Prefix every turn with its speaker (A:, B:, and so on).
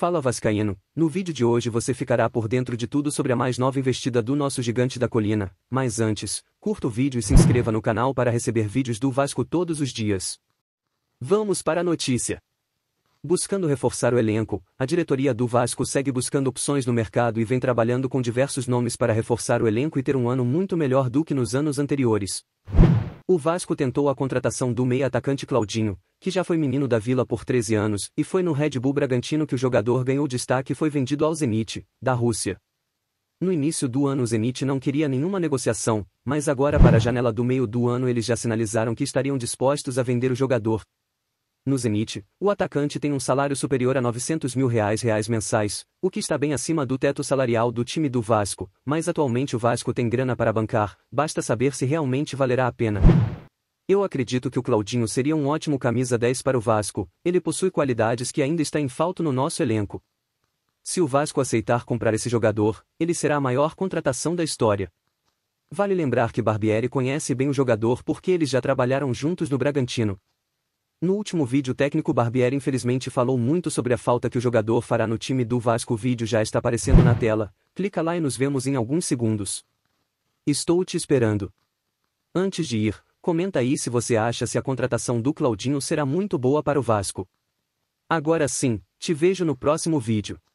A: Fala Vascaíno, no vídeo de hoje você ficará por dentro de tudo sobre a mais nova investida do nosso gigante da colina, mas antes, curta o vídeo e se inscreva no canal para receber vídeos do Vasco todos os dias. Vamos para a notícia. Buscando reforçar o elenco, a diretoria do Vasco segue buscando opções no mercado e vem trabalhando com diversos nomes para reforçar o elenco e ter um ano muito melhor do que nos anos anteriores. O Vasco tentou a contratação do meia-atacante Claudinho, que já foi menino da Vila por 13 anos, e foi no Red Bull Bragantino que o jogador ganhou destaque e foi vendido ao Zenit, da Rússia. No início do ano o Zenit não queria nenhuma negociação, mas agora para a janela do meio do ano eles já sinalizaram que estariam dispostos a vender o jogador, no Zenit, o atacante tem um salário superior a 900 mil reais, reais mensais, o que está bem acima do teto salarial do time do Vasco, mas atualmente o Vasco tem grana para bancar, basta saber se realmente valerá a pena. Eu acredito que o Claudinho seria um ótimo camisa 10 para o Vasco, ele possui qualidades que ainda está em falta no nosso elenco. Se o Vasco aceitar comprar esse jogador, ele será a maior contratação da história. Vale lembrar que Barbieri conhece bem o jogador porque eles já trabalharam juntos no Bragantino. No último vídeo o técnico Barbieri infelizmente falou muito sobre a falta que o jogador fará no time do Vasco o vídeo já está aparecendo na tela, clica lá e nos vemos em alguns segundos. Estou te esperando. Antes de ir, comenta aí se você acha se a contratação do Claudinho será muito boa para o Vasco. Agora sim, te vejo no próximo vídeo.